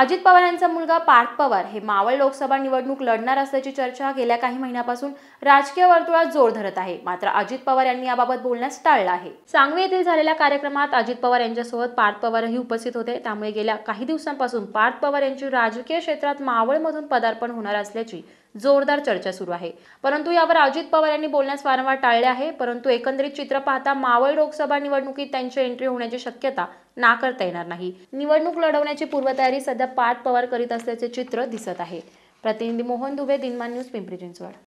अजित पवार यांचा मुलगा पार्थ पवार हे मावळ लोकसभा निवडणूक लढणार असल्याची चर्चा गेल्या काही महिन्यापासून राजकीय वर्तुळात जोर धरत आहे मात्र अजित पवार यांनी याबाबत बोलण्यास टाळलं आहे सांगवी येथे झालेल्या कार्यक्रमात अजित पवार यांच्यासोबत पार्थ पवारही उपस्थित होते त्यामुळे गेल्या काही दिवसांपासून पार्थ पवार यांची राजकीय क्षेत्रात मावळमधून पदार्पण होणार असल्याची जोरदार चर्चा सुरू आहे परंतु यावर अजित पवार यांनी बोलण्यास वारंवार टाळले आहे परंतु एकंदरीत चित्र पाहता मावळ लोकसभा निवडणुकीत त्यांची एंट्री होण्याची शक्यता नाकारता येणार नाही निवडणूक लढवण्याची पूर्वतयारी सध्या पाठ पवार करीत असल्याचे चित्र दिसत आहे प्रतिनिधी मोहन दुबे दिनमान न्यूज पिंपरी चिंचवड